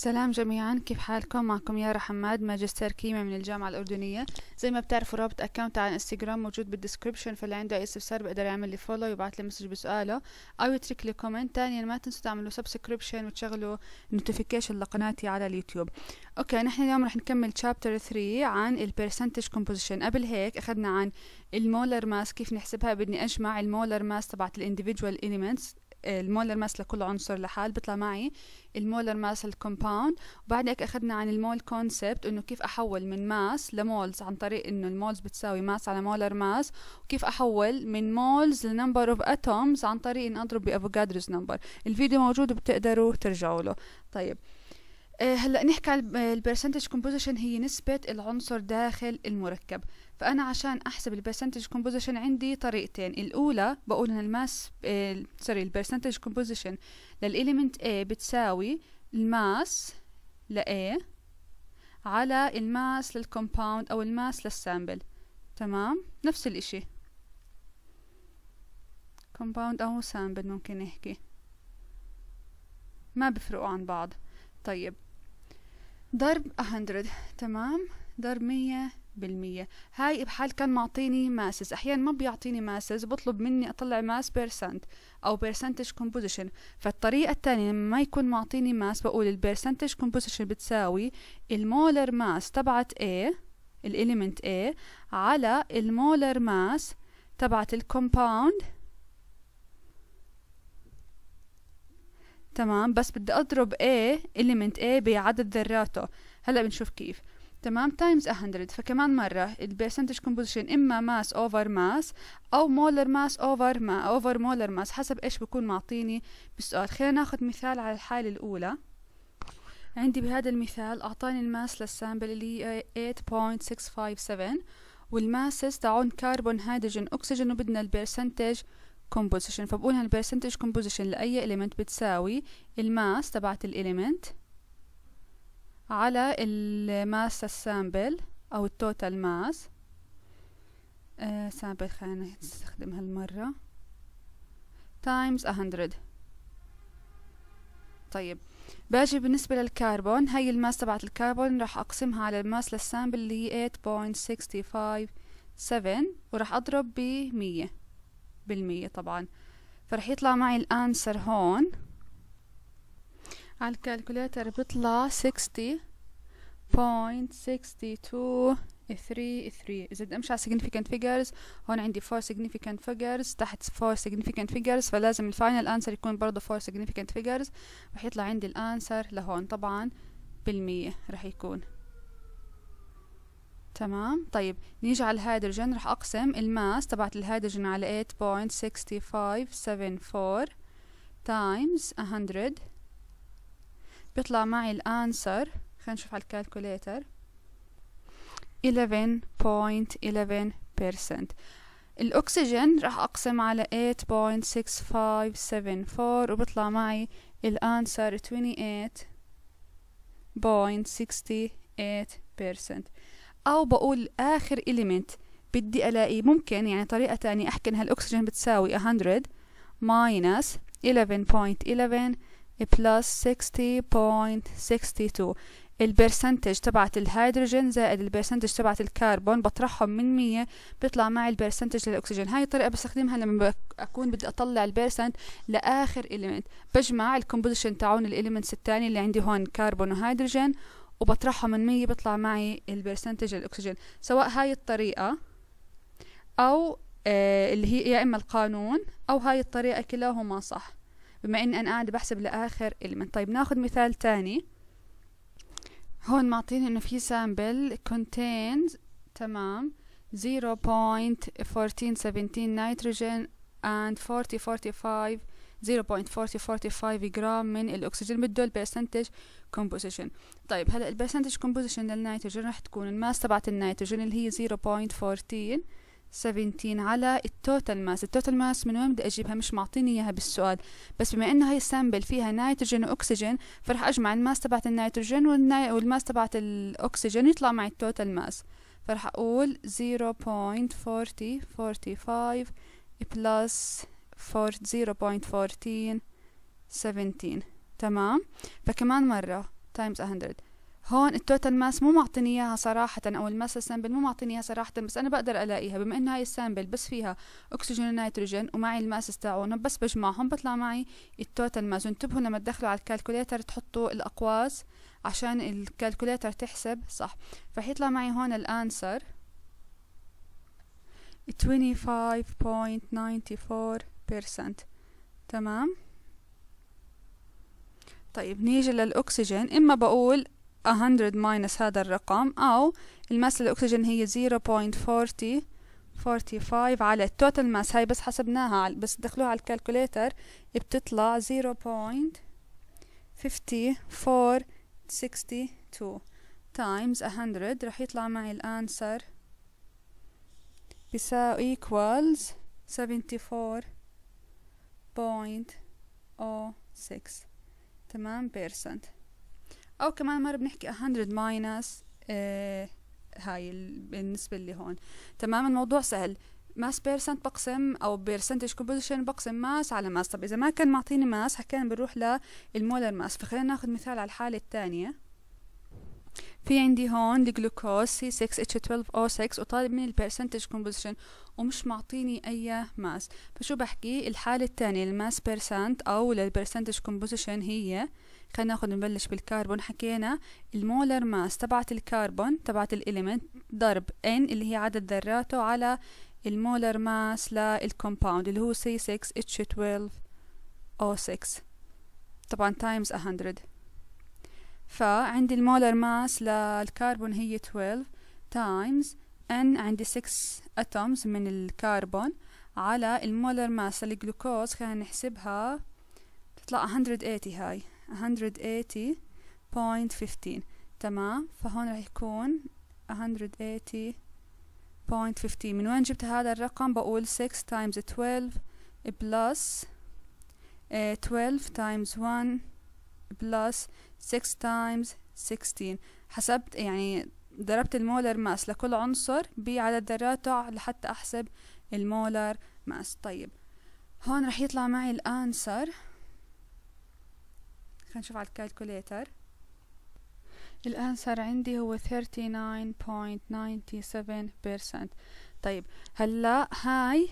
سلام جميعا كيف حالكم معكم يارا حماد ماجستير كيما من الجامعة الأردنية زي ما بتعرفوا رابط أكاونت على انستغرام موجود بالديسكربشن فاللي عنده أي استفسار بيقدر يعمل لي فولو يبعث لي مسج بسؤاله أو يترك لي كومنت ثانيا ما تنسوا تعملوا سبسكريبشن وتشغلوا نوتيفيكيشن لقناتي على اليوتيوب أوكي نحن اليوم رح نكمل شابتر 3 عن البرسنتج كومبوزيشن قبل هيك أخذنا عن المولر ماس كيف نحسبها بدي أجمع المولر ماس تبعت الانديفيدوال إليمنتس المولر ماس لكل عنصر لحال بيطلع معي المولر ماس الكومباوند وبعد هيك اخذنا عن المول كونسبت انه كيف احول من ماس لمولز عن طريق انه المولز بتساوي ماس على مولر ماس وكيف احول من مولز لنمبر اوف اتومز عن طريق ان اضرب بافوكادروز نمبر الفيديو موجود بتقدروا ترجعوا له طيب آه، هلا نحكي على البرسنتج كومبوزيشن آه، هي نسبة العنصر داخل المركب فأنا عشان أحسب البرسنتج كومبوزيشن عندي طريقتين الأولى بقول إن الماس سوري البرسنتج كومبوزيشن للإليمنت A بتساوي الماس ل A على الماس للكومباوند أو الماس للسامبل تمام نفس الإشي كومباوند أو سامبل ممكن نحكي ما بفرقوا عن بعض طيب ضرب 100 تمام ضرب 100 بالمية هاي بحال كان معطيني ماسز أحيانا ما بيعطيني ماسز بطلب مني أطلع ماس بيرسنت أو بيرسنتج كومبوزيشن فالطريقة الثانية لما ما يكون معطيني ماس بقول البيرسنتج كومبوزيشن بتساوي المولر ماس تبعت A الإليمنت A على المولر ماس تبعت الكومباوند تمام بس بدي أضرب A element A بعدد ذراته هلأ بنشوف كيف تمام تايمز 100 فكمان مرة percentage كومبوزيشن إما mass أوفر mass أو مولر mass أوفر ما over مولر mass حسب إيش بكون معطيني بالسؤال خلينا ناخد مثال على الحالة الأولى عندي بهذا المثال أعطاني الماس للسامبل اللي هي 8.657 والماسس تاعون كربون هيدروجين أكسجين وبدنا البيرسنتج كومبوزيشن فبقول هن percentage composition لأي element بتساوي الماس تبعت الإليمنت على الماس السامبل أو التوتال ماس سامبل خلينا نستخدم هالمرة times 100 طيب باجي بالنسبة للكربون هاي الماس تبعت الكربون راح أقسمها على الماس للسامبل اللي هي 8.657 وراح أضرب بمية بالمية طبعا فرح يطلع معي الانسر هون على الكالكوليتر بيطلع 60 إذا بدي أمشي على significant figures هون عندي 4 significant figures تحت 4 significant figures فلازم الفاينل انسر يكون برضه 4 significant figures رح يطلع عندي الانسر لهون طبعا بالمية رح يكون تمام طيب نيجي على الهيدروجين رح أقسم الماس تبعت الهيدروجين على 8.6574 تايمز 100 بيطلع معي الانسر خلينا نشوف على الكالكوليتر 11.11% الأكسجين راح أقسم على 8.6574 وبطلع معي الأنسر 28.68% أو بقول آخر إليمنت بدي ألاقي ممكن يعني طريقة تانية أحكي إن هالأكسجين بتساوي 100 minus 11.11 plus 60.62 البرسنتج تبعت الهيدروجين زائد البرسنتج تبعت الكربون بطرحهم من 100 بيطلع معي البرسنتج للاكسجين هاي الطريقه بستخدمها لما اكون بدي اطلع البرسنت لاخر اليمنت بجمع الكومبوزيشن تاعون الاليمنتس الثاني اللي عندي هون كربون وهيدروجين وبطرحها من مية بيطلع معي البرسنتج الأكسجين سواء هاي الطريقة أو آه، اللي هي يا إما القانون أو هاي الطريقة كلاهما صح بما إني أنا قاعدة بحسب لآخر إلمنت طيب ناخد مثال تاني هون معطيني إنه في سامبل contains تمام 0.1417 nitrogen and 4045 0.4045 جرام من الأكسجين بده البرسنتج كومبوزيشن طيب هلا البرسنتج كومبوزيشن للنيتروجين رح تكون الماس تبعت النيتروجين اللي هي 0.14 17 على التوتال ماس التوتال ماس من وين بدي اجيبها مش معطيني اياها بالسؤال بس بما انه هي السامبل فيها نيتروجين واكسجين فرح اجمع الماس تبعت النيتروجين والماس تبعت الاكسجين يطلع معي التوتال ماس فرح اقول 0.4045 بلس 0.1417 0.14 تمام فكمان مرة times 100 هون التوتال ماس مو معطيني اياها صراحة او الماس السامبل مو معطيني اياها صراحة بس انا بقدر الاقيها بما انه هاي السامبل بس فيها اكسجين ونيتروجين ومعي الماس تاعهم بس بجمعهم بطلع معي التوتال ماس وانتبهوا لما تدخلوا على الكالكوليتر تحطوا الاقواس عشان الكالكوليتر تحسب صح فحيطلع يطلع معي هون الانسر 25.94 بيرسنت تمام طيب نيجي للأكسجين إما بقول 100 ماينس هذا الرقم أو الماس للأكسجين هي 0.40 45 على التوتال ماس هاي بس حسبناها بس دخلوها على الكالكوليتر بتطلع 0.5462 times 100 رح يطلع معي الانسر بيساوي equals 74 0.06 تمام بيرسنت أو كمان مرة بنحكي 100 ماينس آه هاي بالنسبة اللي هون تمام الموضوع سهل ماس بيرسنت بقسم او بيرسنتج كومبوزيشن بقسم ماس على ماس طب اذا ما كان معطيني ماس حكينا بنروح للمولر ماس فخلينا ناخذ مثال على الحاله الثانيه في عندي هون الجلوكوز سي 6 اتش 12 او 6 وطالب مني البرسنتج كومبوزيشن ومش معطيني اي ماس فشو بحكي الحالة الثانية الماس بيرسنت او البرسنتج كومبوزيشن هي خلينا ناخذ نبلش بالكربون حكينا المولر ماس تبعت الكربون تبعت الاليمنت ضرب ان اللي هي عدد ذراته على المولر ماس للكومباوند اللي هو سي 6 اتش 12 او 6 طبعا تايمز 100 فعندي المولر ماس للكربون هي 12 تايمز ان عندي 6 اتومز من الكربون على المولر ماس للجلوكوز خلينا نحسبها تطلع 180 هاي 180.15 تمام فهون راح يكون 180.15 من وين جبت هذا الرقم بقول 6 تايمز 12 بلس 12 تايمز 1 بلس 6 times 16 حسبت يعني ضربت المولر ماس لكل عنصر بعدد ذراته لحتى أحسب المولر ماس طيب هون رح يطلع معي الانسر خلينا نشوف على الكالكوليتر الانسر عندي هو 39.97% طيب هلا هاي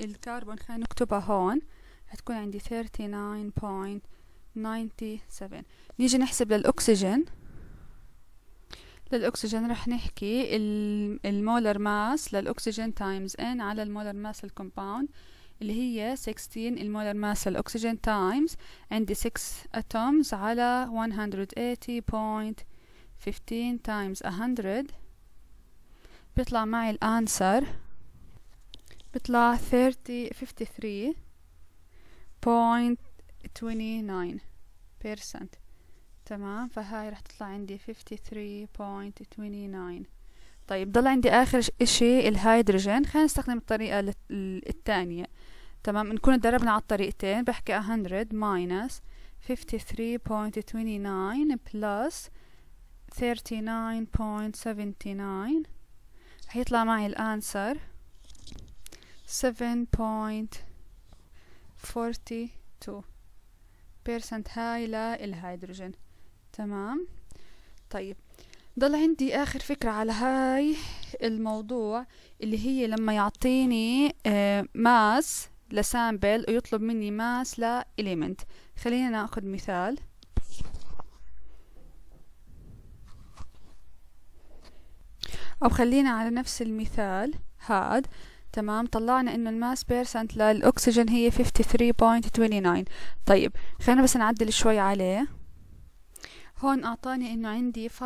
للكربون خلينا نكتبها هون حتكون عندي 39. 97 نيجي نحسب للأكسجين للأكسجين رح نحكي المولر ماس للأكسجين تايمز n على المولر ماس الكومباوند اللي هي 16 المولر ماس الأكسجين تايمز عندي 6 اتومز على 180.15 تايمز 100 بيطلع معي الانسر بيطلع 30 53.2 29% تمام فهاي رح تطلع عندي 53.29 طيب ضل عندي آخر إشي الهيدروجين خلينا نستخدم الطريقة الثانية تمام نكون تدربنا على الطريقتين بحكي 100 minus 53.29 plus 39.79 رح يطلع معي الانسر 7.42 بيرسنت هاي للهيدروجين تمام طيب ضل عندي آخر فكرة على هاي الموضوع اللي هي لما يعطيني آه ماس لسامبل ويطلب مني ماس لإليمنت خلينا ناخد مثال أو خلينا على نفس المثال هاد تمام طلعنا انه الماس بيرسنت للاكسجين هي 53.29 طيب خلينا بس نعدل شوي عليه هون اعطاني انه عندي 5.71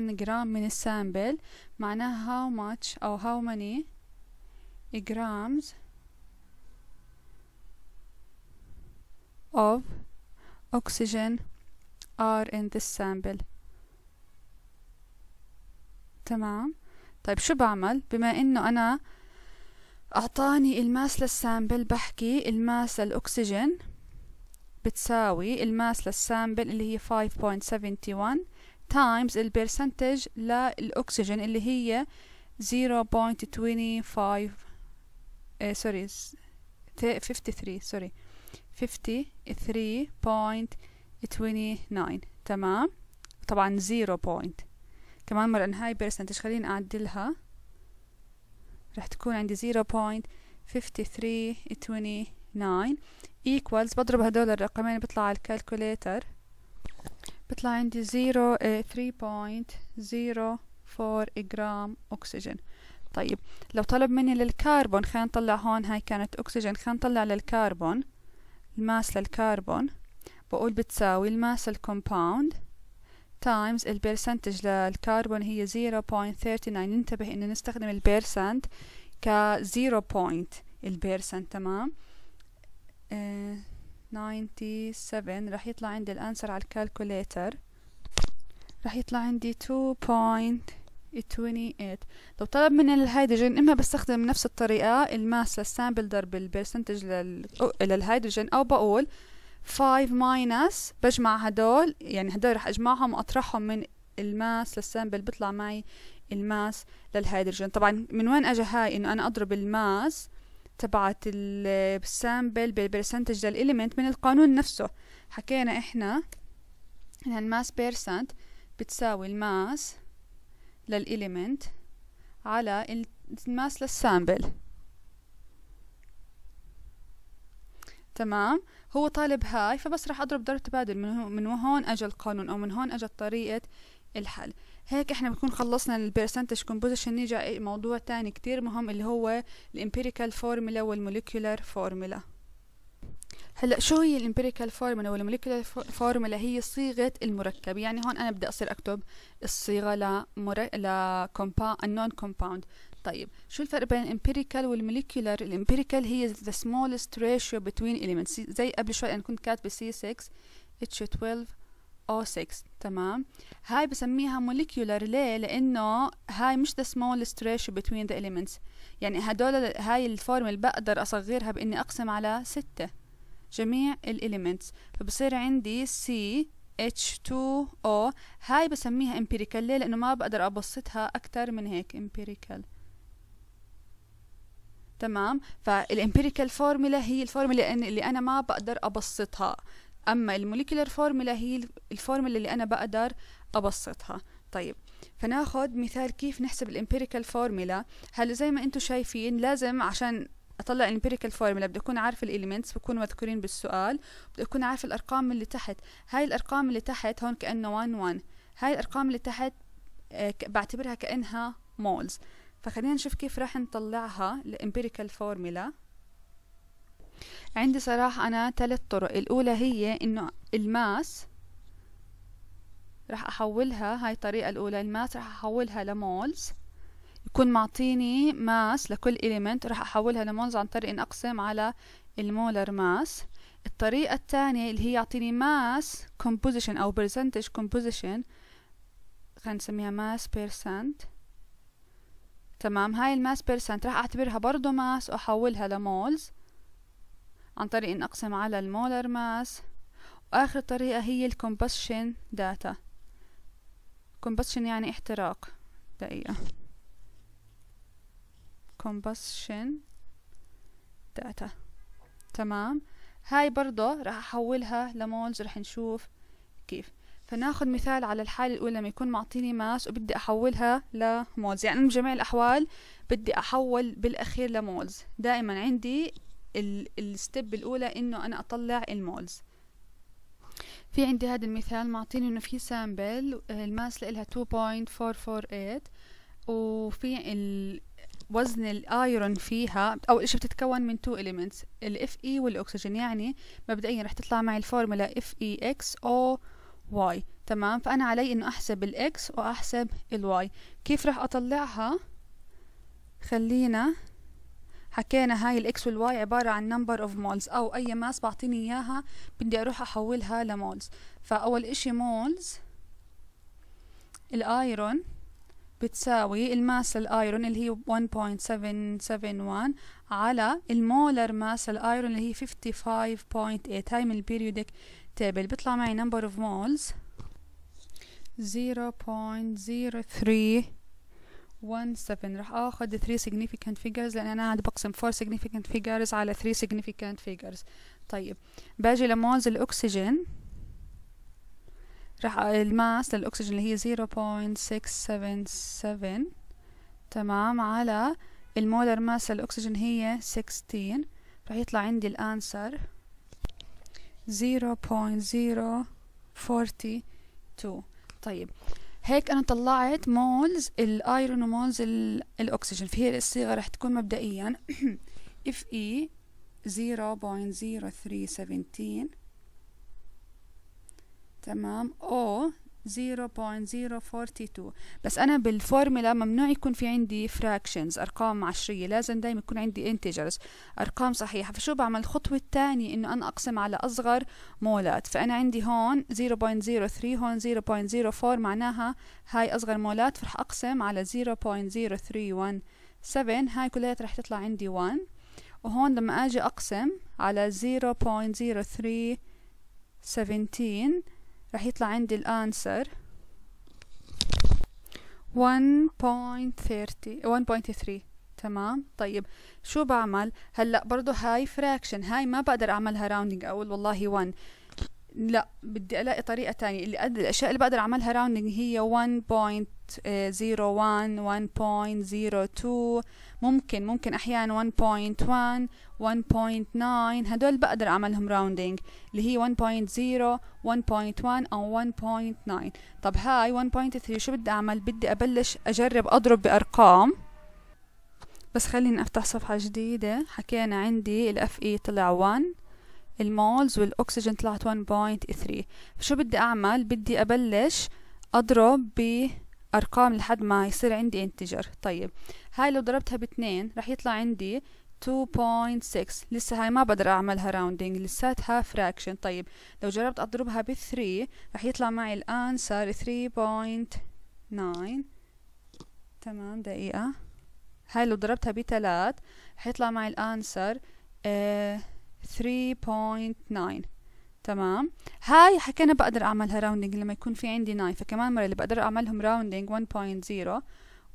جرام من السامبل معناها how much او how many grams of oxygen are in this sample تمام طيب شو بعمل بما انه انا أعطاني الماس للسامبل بحكي الماس للأكسجين بتساوي الماس للسامبل اللي هي 5.71 تايمز البرسنتج للأكسجين اللي هي 0.25 آه سوري 53 سوري 53.29 تمام طبعا 0 كمان مرة هاي برسنتج خليني أعدلها راح تكون عندي 0.5329 equals بضرب هدول الرقمين بطلع على الكالكوليتر بطلع عندي 0 آه، جرام أكسجين طيب لو طلب مني للكربون خلينا نطلع هون هاي كانت أكسجين خلينا نطلع للكربون الماس للكربون بقول بتساوي الماس الكومباوند تايمز البيرسنتج للكربون هي 0.39 ننتبه انه نستخدم البيرسنت ك 0 point البيرسنت تمام uh, 97 راح يطلع عندي الانسر على الكالكوليتر راح يطلع عندي 2.28 لو طلب من الهيدروجين اما بستخدم نفس الطريقة الماس للسامبل ضرب البرسنتج لل... للهيدروجين او بقول 5 ماينس بجمع هدول يعني هدول رح اجمعهم واطرحهم من الماس للسامبل بيطلع معي الماس للهيدروجين طبعا من وين اجى هاي انه انا اضرب الماس تبعت السامبل بالبرسنتج للإليمنت من القانون نفسه حكينا احنا ان الماس بيرسنت بتساوي الماس للإليمنت على الماس للسامبل تمام هو طالب هاي فبس راح أضرب ضرب تبادل من, من هون أجى القانون أو من هون أجت طريقة الحل هيك احنا بنكون خلصنا البيرسنتج كومبوزيشن نيجي موضوع تاني كتير مهم اللي هو الامبيريكال فورمولا والموليكيولار فورمولا هلا شو هي الامبيريكال فورمولا والموليكيولار فورمولا هي صيغه المركب يعني هون انا بدي اصير اكتب الصيغه ل لمرا... لكومبا... النون كومباوند طيب شو الفرق بين الامبيريكال والموليكولار الامبيريكال هي the smallest ratio between elements زي قبل شوي انا كنت كاتبه C6 H12 O6 تمام هاي بسميها molecular ليه لانه هاي مش the smallest ratio between the elements يعني هدول هاي الفورمل بقدر اصغرها باني اقسم على ستة جميع الاليمنتس فبصير عندي C H2O هاي بسميها empirical ليه لانه ما بقدر ابسطها اكتر من هيك empirical تمام فالامبيريكال فورمولا هي الفورمولا اللي انا ما بقدر ابسطها اما الموليكولر فورمولا هي الفورمولا اللي انا بقدر ابسطها طيب فناخد مثال كيف نحسب الامبيريكال فورمولا هلا زي ما انتم شايفين لازم عشان اطلع الامبيريكال فورمولا بدي اكون عارف الاليمنتس بكونوا مذكورين بالسؤال بدي اكون عارف الارقام اللي تحت هاي الارقام اللي تحت هون كانه 1 1 هاي الارقام اللي تحت آه، بعتبرها كانها مولز فخلينا نشوف كيف راح نطلعها الامبيريكال فورميلا عندي صراحة أنا ثلاث طرق الأولى هي إنه الماس راح أحولها هاي الطريقة الأولى الماس راح أحولها لمولز يكون معطيني ماس لكل إليمنت راح أحولها لمولز عن طريق إن أقسم على المولر ماس الطريقة الثانية اللي هي يعطيني ماس كومبوزيشن أو برسنتج كومبوزيشن خلينا نسميها ماس بيرسنت تمام هاي الماس بيرسنت راح اعتبرها برضو ماس واحولها لمولز عن طريق ان اقسم على المولر ماس واخر طريقة هي الكومبشن داتا كومبشن يعني احتراق دقيقة كومبشن داتا تمام هاي برضو راح احولها لمولز راح نشوف كيف فناخد مثال على الحالة الأولى لما يكون معطيني ماس وبدي أحولها لمولز يعني أنا بجميع الأحوال بدي أحول بالأخير لمولز دائما عندي الستيب الأولى إنه أنا أطلع المولز في عندي هذا المثال معطيني إنه في سامبل الماس لإلها 2.448 وفي وزن الايرون فيها اول ايش بتتكون من تو اليمنتس الاف اي والاكسجين يعني مبدئيا رح تطلع معي الفورمولا اف اي اكس او y تمام فأنا علي إنه أحسب الإكس وأحسب y كيف رح أطلعها خلينا حكينا هاي الاكس y عبارة عن number of moles أو أي ماس بعطيني إياها بدي أروح أحولها لمولز فأول إشي مولز الايرون بتساوي الماس الايرون اللي هي 1.771 على المولر ماس الايرون اللي هي 55.8 هاي من البيريودك تيبل بيطلع معي number of moles 0.0317 رح اخذ 3 significant figures لان انا قاعد بقسم 4 significant figures على 3 significant figures طيب باجي لمولز الاكسجين رح الماس للاكسجين اللي هي 0.677 تمام على المولر ماس للاكسجين هي 16 رح يطلع عندي الانسر 0.677 0.042 طيب هيك انا طلعت مولز الايرون ومولز الاكسجين فهي الصيغه رح تكون مبدئيا اف اي 0.0317 تمام او 0.042 بس أنا بالفورمولا ممنوع يكون في عندي fractions أرقام عشرية لازم دايما يكون عندي integers أرقام صحيحة فشو بعمل الخطوة الثانية إنه أنا أقسم على أصغر مولات فأنا عندي هون 0.03 هون 0.04 معناها هاي أصغر مولات فرح أقسم على 0.0317 هاي كلها رح تطلع عندي 1 وهون لما أجي أقسم على 0.0317 راح يطلع عندي الانسر 1.30 تمام طيب شو بعمل هلا برضو هاي فراكشن هاي ما بقدر اعملها راوندنج اقول والله 1 لا بدي الاقي طريقه تانية اللي قد الاشياء اللي بقدر اعملها راوندنج هي 1.30 1.02 ممكن ممكن احيانا 1.1 1.9 هدول بقدر اعملهم راوندينج اللي هي 1.0 1.1 او 1.9 طب هاي 1.3 شو بدي اعمل بدي ابلش اجرب اضرب بارقام بس خليني افتح صفحة جديدة حكينا عندي الاف اي طلع 1 المولز والاكسجين طلعت 1.3 فشو بدي اعمل بدي ابلش اضرب ب أرقام لحد ما يصير عندي انتجر طيب هاي لو ضربتها باثنين رح يطلع عندي 2.6 لسه هاي ما بقدر أعملها rounding لساتها fraction طيب لو جربت أضربها 3 رح يطلع معي الآن صار 3.9 تمام دقيقة هاي لو ضربتها بثلاث رح يطلع معي الآنسر آه 3.9 تمام هاي حكينا بقدر اعملها راوندنج لما يكون في عندي 9 فكمان مره اللي بقدر اعملهم راوندنج 1.0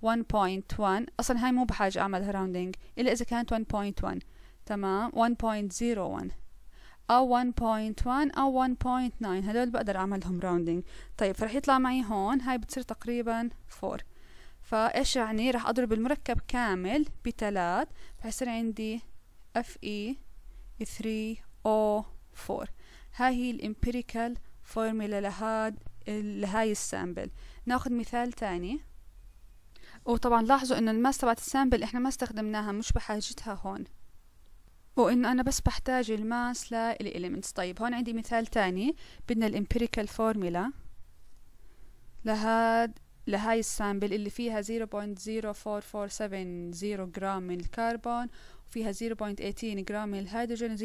1.1 اصلا هاي مو بحاجه اعملها راوندنج الا اذا كانت 1.1 تمام 1.01 او 1.1 او 1.9 هدول بقدر اعملهم راوندينج طيب فرح يطلع معي هون هاي بتصير تقريبا 4 فايش يعني راح اضرب المركب كامل ب 3 فحيصير عندي fe 3 o 4 هاي هي الامبيريكال فورميلا لهاد لهاي السامبل ناخذ مثال تاني وطبعا لاحظوا انه الماس تبعت السامبل احنا ما استخدمناها مش بحاجتها هون وانه انا بس بحتاج الماس للإليمنتس طيب هون عندي مثال تاني بدنا الامبيريكال فورميلا لهاد لهاي السامبل اللي فيها 0.04470 جرام من الكربون فيها 0.18 جرام من الهيدروجين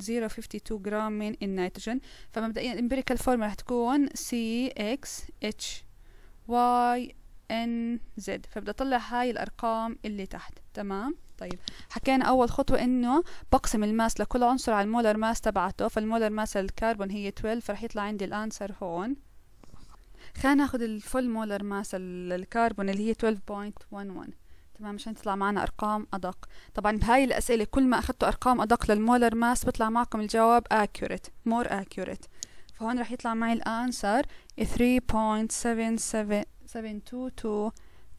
0.052 جرام من النيتروجين فمبدئيا الامبيريكال راح تكون CXHYNZ فبدي اطلع هاي الارقام اللي تحت تمام طيب حكينا اول خطوه انه بقسم الماس لكل عنصر على المولر ماس تبعته فالمولر ماس للكربون هي 12 فراح يطلع عندي الانسر هون خلينا ناخذ الفول مولر ماس الكربون اللي هي 12.11 تمام مشان تطلع معنا ارقام ادق طبعا بهاي الاسئله كل ما اخذتوا ارقام ادق للمولر ماس بيطلع معكم الجواب accurate more accurate فهون رح يطلع معي الانسر 3.77722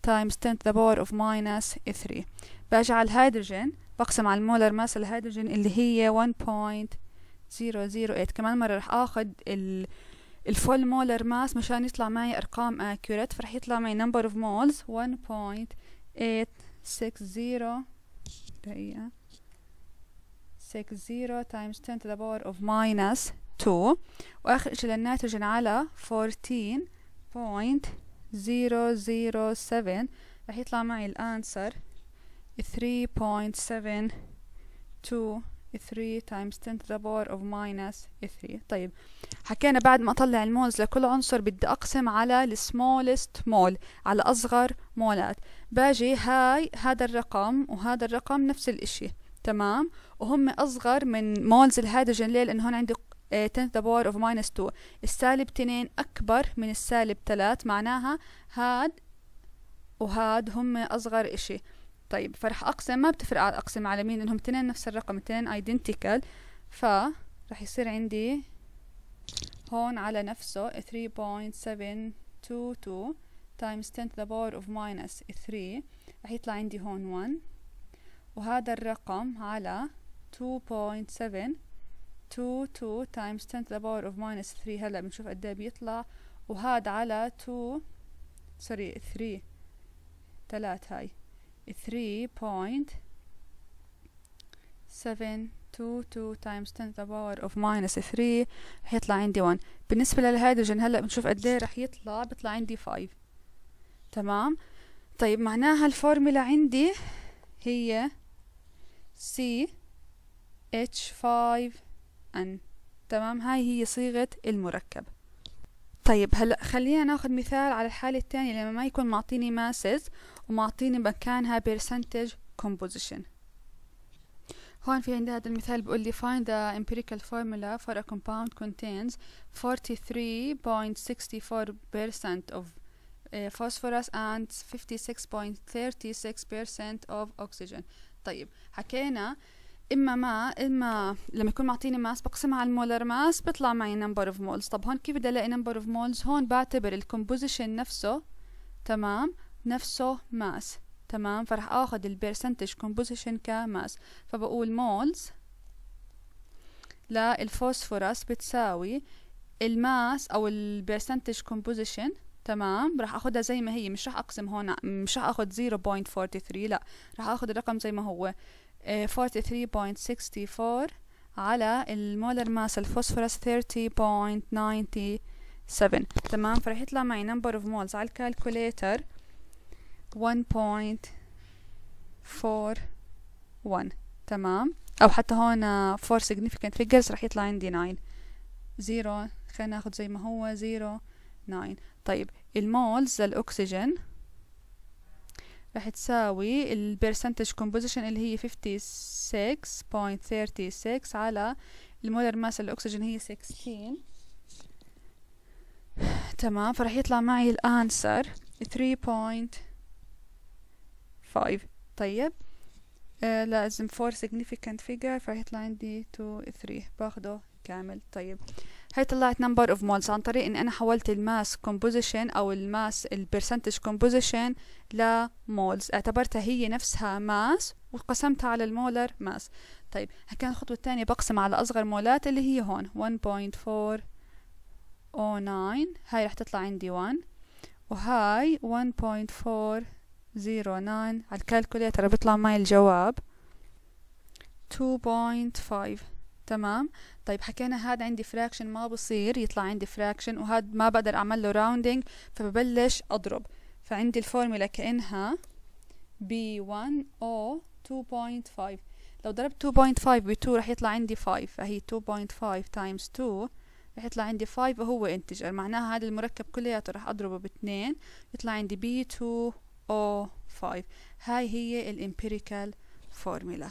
times 10 to the power of minus 3 باجي على الهيدروجين بقسم على المولر ماس الهيدروجين اللي هي 1.008 كمان مرة رح اخد ال الفول مولر ماس مشان يطلع معي ارقام accurate فرح يطلع معي number of moles 1.008 6 0 times 10 to the power of 2 وآخر إشي للناتج على 14.007 رح يطلع معي الأنسر 3.72 3 e times 10 to the power of minus 3 e طيب حكينا بعد ما أطلع المولز لكل عنصر بدي أقسم على السمولست مول على أصغر مولات باجي هاي هذا الرقم وهذا الرقم نفس الإشي تمام وهم أصغر من مولز الهيدروجين ليه لأنه هون عندي 10 آه، to the power of minus 2 السالب 2 أكبر من السالب 3 معناها هاد وهاد هم أصغر إشي طيب فرح أقسم ما بتفرق أقسم على مين انهم اثنين نفس الرقم اثنين ايدنتيكال فرح يصير عندي هون على نفسه 3.722 times 10 to the power of minus 3 رح يطلع عندي هون 1 وهذا الرقم على 2.722 times 10 to the power of minus 3 هلا بنشوف قد ايه بيطلع وهذا على 2 سوري 3 3 هاي 3.722 times 10 to the power of minus 3 رح عندي 1 بالنسبة للهيدروجين هلأ بنشوف قد ايه رح يطلع بيطلع عندي 5 تمام طيب معناها الفورميلا عندي هي C H5 N تمام هاي هي صيغة المركب طيب هلا خلينا ناخذ مثال على الحالة الثانية لما ما يكون معطيني ماسز ومعطيني مكانها بيرسنتج كومبوزيشن هون في عندي هذا المثال بيقول لي find the empirical formula for a compound contains 43.64% of uh, phosphorus and 56.36% of oxygen طيب حكينا اما ما اما لما يكون معطيني ماس بقسمها على المولر ماس بيطلع معي نمبر اوف مولز طب هون كيف بدي الاقي نمبر اوف مولز هون بعتبر الكومبوزيشن نفسه تمام نفسه ماس تمام فرح اخذ البرسنتج كومبوزيشن كماس فبقول مولز للفوسفورس بتساوي الماس او البرسنتج كومبوزيشن تمام راح اخدها زي ما هي مش راح اقسم هون مش راح اخد 0.43 لا راح اخد الرقم زي ما هو 43.64 آه، على المولر ماس الفوسفورس 30.97 تمام فرح يطلع معي نمبر اوف مولز على الكالكوليتر 1.41 تمام او حتى هون 4 آه، significant figures رح يطلع عندي 9 0 خلينا ناخذ زي ما هو 0 9 طيب المولز للاكسجين راح تساوي البرسنتج كومبوزيشن اللي هي 56.36 على المولر ماس الأكسجين هي 16 تمام فراح يطلع معي الانسر 3.5 طيب آه لازم 4 significant figure فراح يطلع عندي 2 3 باخده كامل طيب هاي طلعت number of moles عن طريق ان انا حولت الماس composition او الماس البرسنتج composition لمولز اعتبرتها هي نفسها ماس وقسمتها على المولر ماس طيب هكذا الخطوة الثانية بقسم على اصغر مولات اللي هي هون 1.409 هاي رح تطلع عندي 1 وهاي 1.409 على الكالكوليتر بيطلع معي الجواب 2.5 تمام طيب حكينا هاد عندي فراكشن ما بصير يطلع عندي فراكشن وهاد ما بقدر اعمل له راوندينج فببلش اضرب فعندي الفورمولا كانها B1O 2.5 لو ضربت 2.5 ب 2 رح يطلع عندي 5 فهي 2.5 تايمز 2 رح يطلع عندي 5 وهو انتجر معناها هذا المركب كلياته رح اضربه ب2 يطلع عندي B2O 5 هاي هي الامبيريكال فورمولا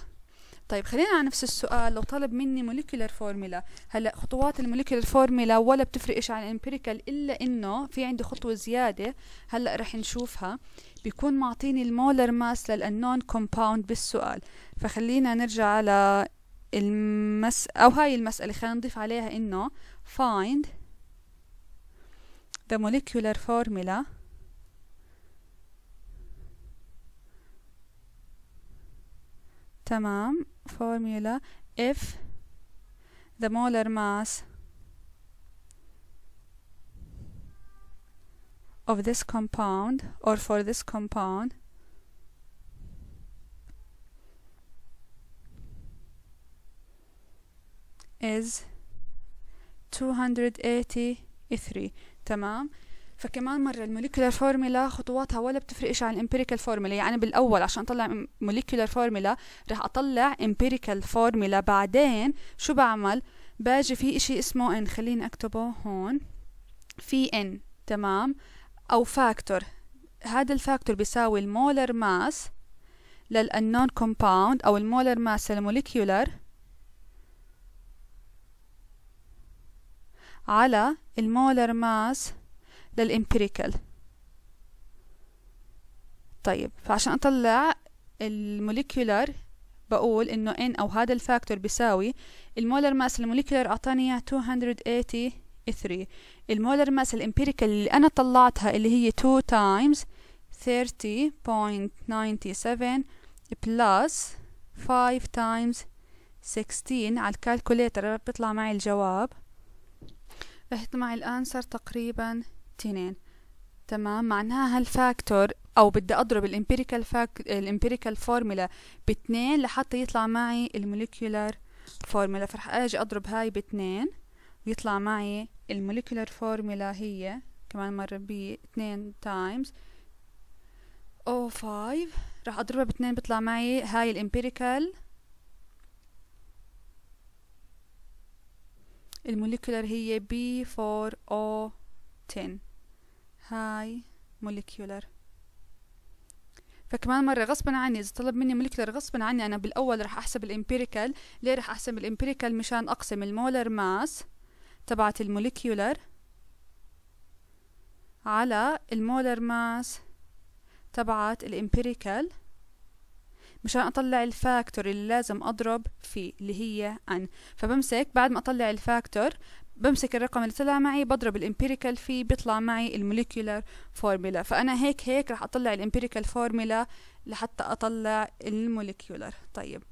طيب خلينا على نفس السؤال لو طلب مني موليكولر فورميلا هلا خطوات الموليكولر فورميلا ولا بتفرق إيش عن الامبيريكال الا انه في عندي خطوه زياده هلا رح نشوفها بيكون معطيني المولر ماس للانون كومباوند بالسؤال فخلينا نرجع على المس او هاي المساله خلينا نضيف عليها انه find the molecular formula تمام formula if the molar mass of this compound or for this compound is 283 تمام فكمان مرة الموليكولار فورميلا خطواتها ولا بتفرق شيء عن الامبيريكال فورميلا يعني بالأول عشان أطلع موليكولار فورميلا رح أطلع امبيريكال فورميلا بعدين شو بعمل باجي في إشي اسمه ان خليني أكتبه هون في ان تمام أو فاكتور هذا الفاكتور بيساوي المولر ماس للأنون كومباوند أو المولر ماس الموليكيولر على المولر ماس للإمبريكال طيب فعشان اطلع الموليكولار بقول انه ان او هذا الفاكتور بيساوي المولر ماس الموليكولر اعطاني اياه 283 المولر ماس الإمبريكال اللي انا طلعتها اللي هي 2 تايمز 30.97 plus 5 تايمز 16 على الكالكوليتر بيطلع معي الجواب رحت معي الانسر تقريبا تنين تمام معناها هالفاكتور او بدي اضرب الامبيريكال فاك الامبيريكال فورمولا باتنين لحتى يطلع معي الموليكيولار فورمولا فرح اجي اضرب هاي باتنين ويطلع معي الموليكيولار فورمولا هي كمان مرة ب 2 تايمز او 5 راح اضربها باتنين بيطلع معي هاي الامبيريكال الموليكيولار هي بي 4 او 10 هاي موليكيولر فكمان مرة غصبا عني إذا طلب مني موليكولر غصبا عني أنا بالأول رح أحسب الإمبيريكال ليه رح أحسب الإمبيريكال مشان أقسم المولر ماس تبعت الموليكيولر على المولر ماس تبعت الإمبيريكال مشان أطلع الفاكتور اللي لازم أضرب فيه اللي هي أن فبمسك بعد ما أطلع الفاكتور بمسك الرقم اللي طلع معي بضرب الامبيريكال فيه بيطلع معي الموليكيولر فورمولا فانا هيك هيك رح اطلع الامبيريكال فورمولا لحتى اطلع الموليكيولر طيب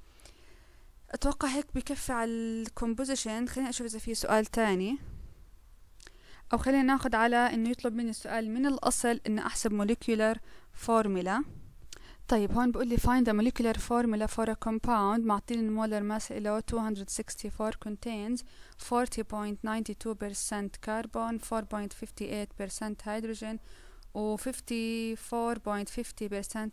اتوقع هيك بكفي على الكومبوزيشن خلينا اشوف اذا في سؤال تاني او خلينا ناخد على انه يطلب مني السؤال من الاصل ان احسب موليكيولر فورمولا طيب هون بقول لي find the molecular formula for a compound معطيني المولر ماس له 264 contains 40.92% carbon 4.58% hydrogen و 54.50%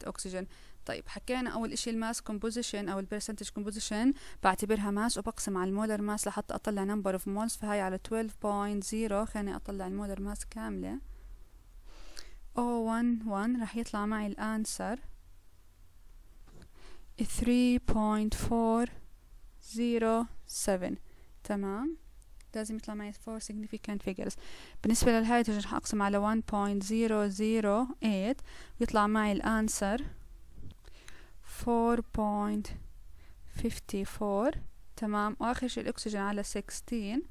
oxygen طيب حكينا اول اشي الماس كومبوزيشن او البرسنتج كومبوزيشن بعتبرها ماس وبقسم على المولر ماس لحتى اطلع number of moles فهي على 12.0 خليني اطلع المولر ماس كامله 011 رح يطلع معي الانسر 3.407 تمام لازم يطلع معي 4 significant figures بالنسبة للهيدروجين أقسم على 1.008 ويطلع معي الانسر 4.54 تمام واخر شيء الاكسجين على 16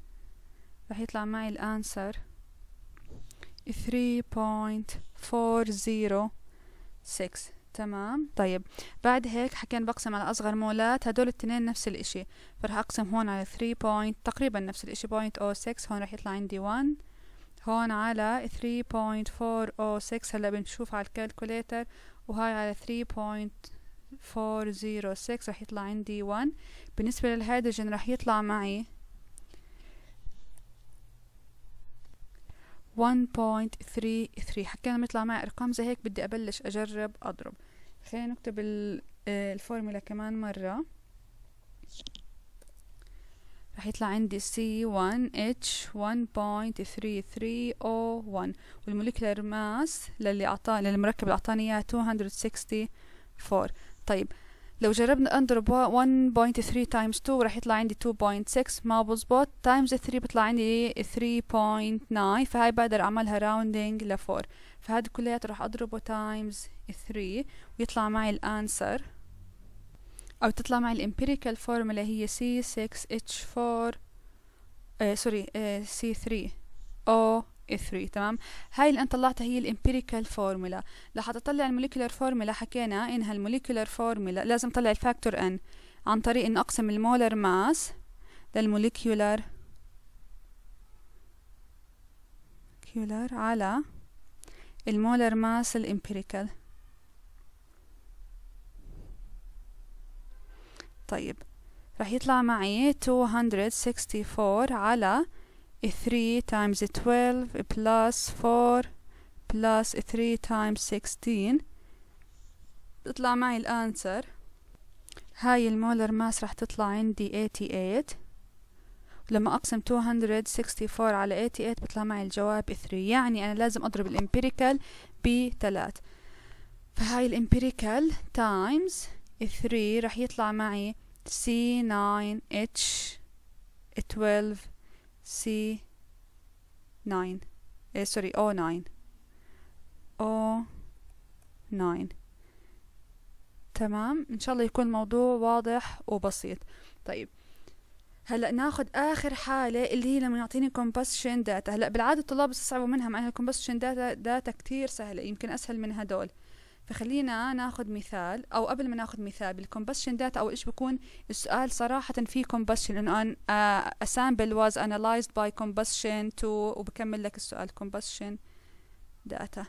رح يطلع معي الانسر 3.406 تمام طيب بعد هيك حكينا بقسم على أصغر مولات هدول التنين نفس الإشي فرح أقسم هون على 3 بوينت تقريبا نفس الإشي بوينت أو 6 هون رح يطلع عندي 1 هون على 3.406 هلا بنشوف على الكالكوليتر وهاي على 3.406 رح يطلع عندي 1 بالنسبة للهيدروجين رح يطلع معي 1.33 حكينا بيطلع معي ارقام زي هيك بدي ابلش اجرب اضرب خلينا نكتب آه، الفورمولا كمان مرة رح يطلع عندي C1H1.3301 والمولكيولر ماس للي أعطاني للمركب اللي أعطاني إياه 264 طيب لو جربنا under 1.3 times 2 راح يطلع عندي 2.6 ما بظبط times 3 بيطلع عندي 3.9 فهاي بقدر أعملها rounding ل 4 فهاد كلياته راح أضربه times 3 ويطلع معي الأنسر أو تطلع معي الامبيريكال فورمولا هي C6H4 آه سوري آه C3 O 3 تمام هاي اللي أنا طلعتها هي الامبيريكال فورمولا لحتى أطلع الموليكولر فورمولا حكينا إنها الموليكولر فورمولا لازم أطلع الفاكتور ان عن طريق إن أقسم المولر ماس للموليكولر كيولر على المولر ماس الامبيريكال طيب رح يطلع معي 264 على 3 times 12 plus 4 plus 3 times 16 تطلع معي الانسر هاي المولر ماس رح تطلع عندي 88 لما اقسم 264 على 88 بيطلع معي الجواب 3 يعني انا لازم اضرب الامبيريكال 3 فهاي الامبيريكال تايمز 3 رح يطلع معي C9H 12 C 9 eh, sorry O 9 O 9 تمام ان شاء الله يكون الموضوع واضح وبسيط طيب هلا ناخذ اخر حاله اللي هي لما يعطيني كومبوزيشن داتا هلا بالعاده الطلاب بيستصعبوا منها مع انها الكومبوزيشن داتا داتا كثير سهله يمكن اسهل من هدول فخلينا ناخذ مثال او قبل ما ناخذ مثال بالكومبشن داتا او ايش بكون السؤال صراحه في كومبشن انه ان اسامبل واز انالايزد باي كومبشن تو وبكمل لك السؤال كومبشن داتا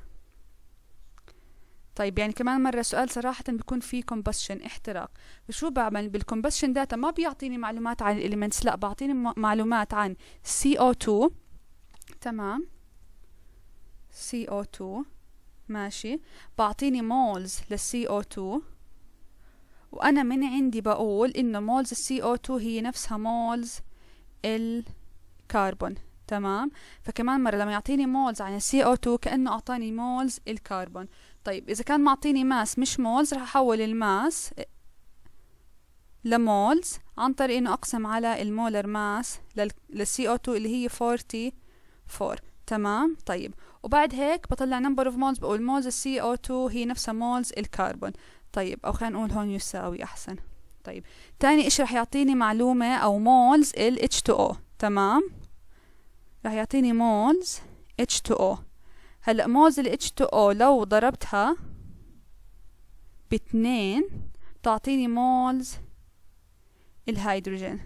طيب يعني كمان مرة سؤال صراحة بيكون في كومبشن احتراق فشو بعمل بالكومبشن داتا ما بيعطيني معلومات عن الاليمنتس لا بعطيني معلومات عن CO2 تمام CO2 ماشي بعطيني مولز للسي او 2 وأنا من عندي بقول إنه مولز السي او 2 هي نفسها مولز الكربون تمام فكمان مرة لما يعطيني مولز عن السي او 2 كأنه أعطاني مولز الكربون طيب إذا كان معطيني ماس مش مولز راح أحول الماس لمولز عن طريق إنه أقسم على المولر ماس للسي او 2 اللي هي 44 تمام طيب وبعد هيك بطلع نمبر اوف مولز بقول مولز السي او 2 هي نفسها مولز الكربون طيب او خلينا نقول هون يساوي احسن طيب تاني اشي رح يعطيني معلومة او مولز ال H2O تمام رح يعطيني مولز H2O هلا مولز ال H2O لو ضربتها باتنين تعطيني مولز الهيدروجين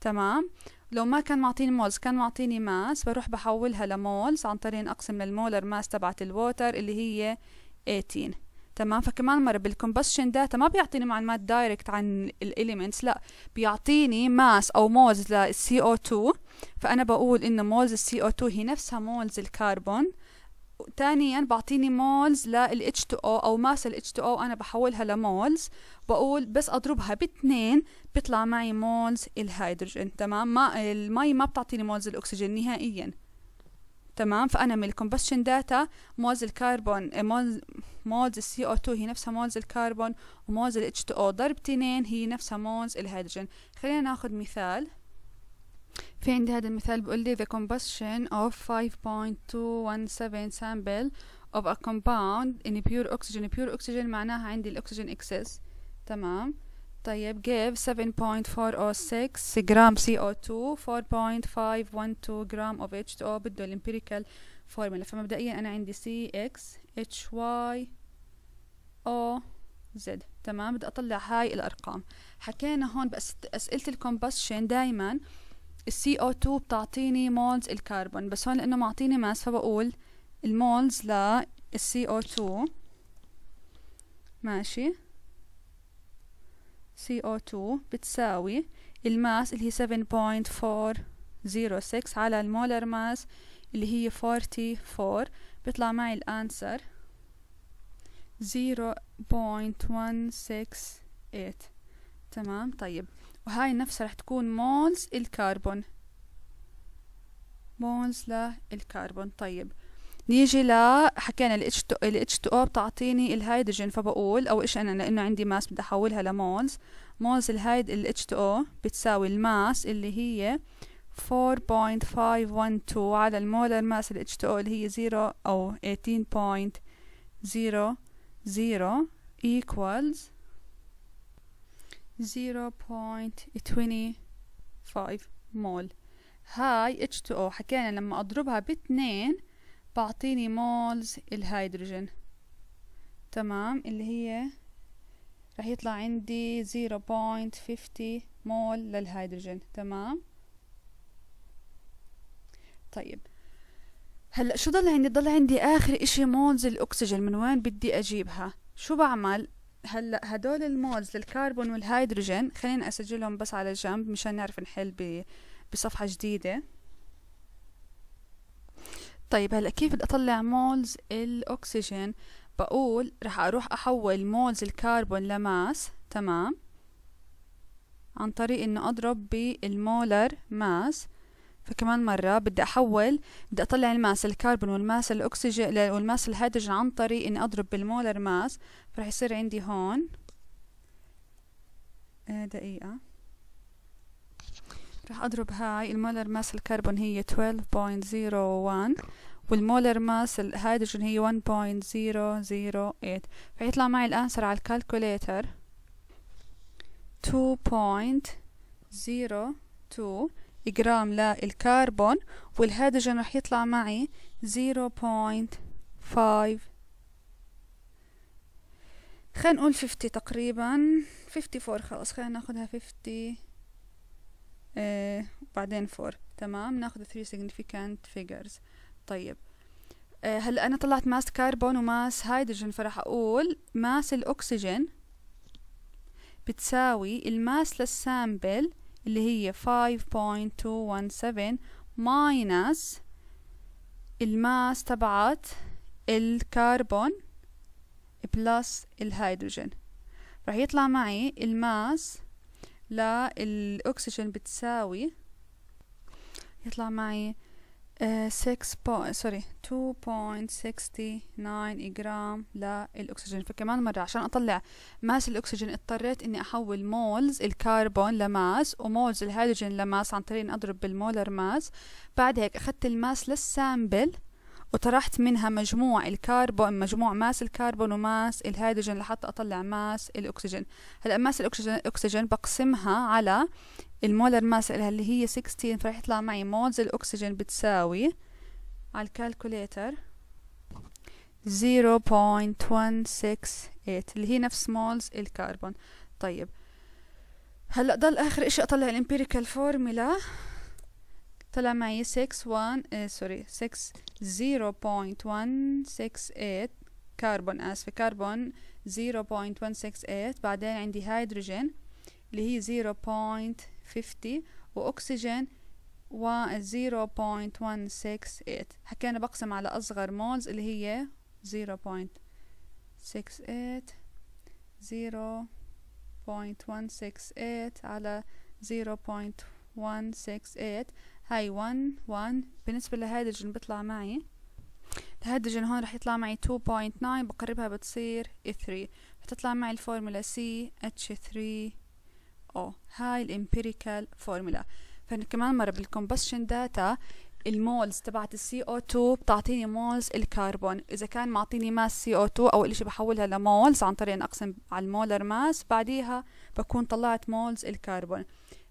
تمام لو ما كان معطيني مولز كان معطيني ماس بروح بحولها لمولز عن طريق أقسم المولر ماس تبعت الووتر اللي هي 18 تمام فكمان مرة بالكومبشن داتا ما بيعطيني معلومات دايركت عن الاليمنتس لا بيعطيني ماس او مولز للسي او 2 فانا بقول انه مولز السي او 2 هي نفسها مولز الكربون ثانيا يعني بعطيني مولز للاتش تو او او ماس الاتش تو او انا بحولها لمولز بقول بس اضربها باثنين بيطلع معي مولز الهيدروجين تمام ما المي ما بتعطيني مولز الاكسجين نهائيا تمام فانا من الكومبشن داتا مولز الكربون آه، مولز مولز السي او 2 هي نفسها مولز الكربون ومولز الاتش تو او ضرب اثنين هي نفسها مولز الهيدروجين خلينا ناخذ مثال في عندي هذا المثال بيقول لي the combustion of 5.217 sample of a compound in pure oxygen pure oxygen معناها عندي الاكسجين اكسس تمام طيب give 7.406 جرام CO2 4.512 جرام of H2O بده الامبيريكال فورمولا فمبدئيا أنا عندي CX HY O Z تمام بدي أطلع هاي الأرقام حكينا هون بأسئلة الكومبشن دايما السي او 2 بتعطيني مولز الكربون بس هون لانه معطيني ماس فبقول المولز للسي او 2 ماشي سي او 2 بتساوي الماس اللي هي 7.406 على المولر ماس اللي هي 44 بيطلع معي الانسر 0.168 تمام طيب وهاي نفسها رح تكون مولز الكربون مولز للكربون طيب نيجي ل حكينا ال H2 ال H2O بتعطيني الهيدروجين فبقول أو إيش أنا لأنه عندي ماس بدي أحولها لمولز مولز الهيد ال H2O بتساوي الماس اللي هي 4.512 على المولر ماس ال H2O اللي هي 0 أو 18.00 equals 0.25 مول هاي H2O حكينا لما أضربها باتنين بعطيني مولز الهيدروجين تمام اللي هي رح يطلع عندي 0.50 مول للهيدروجين تمام طيب هلا شو ضل عندي ضل عندي اخر اشي مولز الاكسجين من وين بدي اجيبها شو بعمل هلا هدول المولز للكربون والهيدروجين خلينا اسجلهم بس على جنب مشان نعرف نحل بصفحة جديدة طيب هلا كيف بدي اطلع مولز الاكسجين بقول رح اروح احول مولز الكربون لماس تمام عن طريق انه اضرب بالمولر ماس فكمان مرة بدي أحول بدي أطلع الماس الكربون والماس الأكسجين والماس الهيدروجين عن طريق إني أضرب بالمولر ماس فرح يصير عندي هون آه، دقيقة رح أضرب هاي المولر ماس الكربون هي 12.01 والمولر ماس الهيدروجين هي 1.008 فيطلع معي الأنسر على الكالكوليتر 2.02 جرام للكربون والهيدروجين رح يطلع معي 0.5 خلينا نقول 50 تقريبا 54 خلص خلينا ناخذها 50 آه وبعدين 4 تمام ناخذ 3 significant figures طيب آه هلا انا طلعت ماس كربون وماس هيدروجين فراح اقول ماس الاكسجين بتساوي الماس للسامبل اللي هي 5.217 ماينس الماس تبعت الكربون بلس الهيدروجين راح يطلع معي الماس للأكسجين بتساوي يطلع معي سوري 2.69 جرام للأكسجين فكمان مرة عشان أطلع ماس الأكسجين اضطريت إني أحول مولز الكربون لماس ومولز الهيدروجين لماس عن طريق أضرب بالمولر ماس بعد هيك أخذت الماس للسامبل وطرحت منها مجموع الكربون مجموع ماس الكربون وماس الهيدروجين لحتى أطلع ماس الأكسجين هلأ ماس الأكسجين بقسمها على المولر ماس إلها اللي هي 16 فراح يطلع معي مولز الأكسجين بتساوي على الكالكوليتر 0.168 اللي هي نفس مولز الكربون طيب هلا ضل اخر اشي اطلع الامبيريكال فورمولا طلع معي 6.1 سوري 6 0.168 كربون اسف كربون 0.168 بعدين عندي هيدروجين اللي هي 50 وأكسجين 0.168 حكينا بقسم على أصغر مولز اللي هي 0.68 0.168 على 0.168 هاي 1 1 بالنسبة للهيدروجين بيطلع معي الهيدروجين هون رح يطلع معي 2.9 بقربها بتصير 3 بتطلع معي الفورمولا C h 3 او هاي الامبيريكال فورمولا فكمان مرة بالكومبشن داتا المولز تبعت السي او 2 بتعطيني مولز الكربون اذا كان معطيني ماس سي او 2 اول شيء بحولها لمولز عن طريق ان اقسم على المولر ماس بعديها بكون طلعت مولز الكربون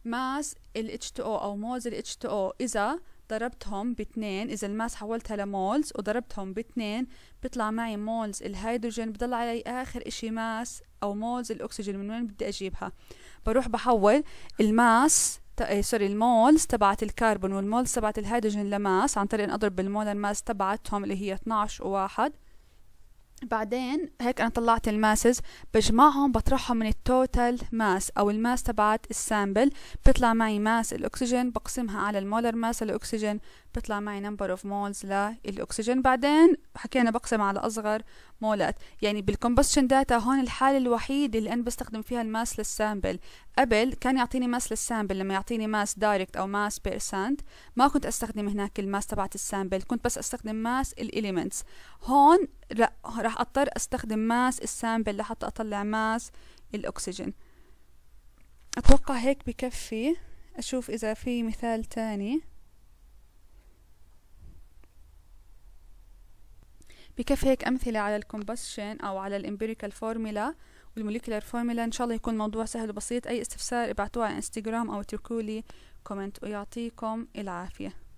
ماس ال H2O او مولز ال H2O اذا ضربتهم باتنين إذا الماس حولتها لمولز وضربتهم باتنين بيطلع معي مولز الهيدروجين بضل علي آخر إشي ماس أو مولز الأكسجين من وين بدي أجيبها بروح بحول الماس إيه، سوري المولز تبعت الكربون والمولز تبعت الهيدروجين لماس عن طريق ان اضرب بالمولر ماس تبعتهم اللي هي 12 و1 بعدين هيك انا طلعت الماسز بجمعهم بطرحهم من التوتال ماس او الماس تبعت السامبل بيطلع معي ماس الاكسجين بقسمها على المولر ماس الاكسجين بيطلع معي نمبر اوف مولز للاكسجين بعدين حكينا بقسم على اصغر مولات يعني بالكومبشن داتا هون الحالة الوحيدة اللي انا بستخدم فيها الماس للسامبل قبل كان يعطيني ماس للسامبل لما يعطيني ماس دايركت او ماس بيرسنت ما كنت استخدم هناك الماس تبعت السامبل كنت بس استخدم ماس الاليمنتس هون لا راح اضطر استخدم ماس السامبل لحتى اطلع ماس الاكسجين اتوقع هيك بكفي اشوف اذا في مثال تاني بكف هيك أمثلة على الكومبسشن أو على الامبيريكال فورميلا والموليكولار فورميلا إن شاء الله يكون موضوع سهل وبسيط أي استفسار ابعتوه على انستغرام أو اتركولي كومنت ويعطيكم العافية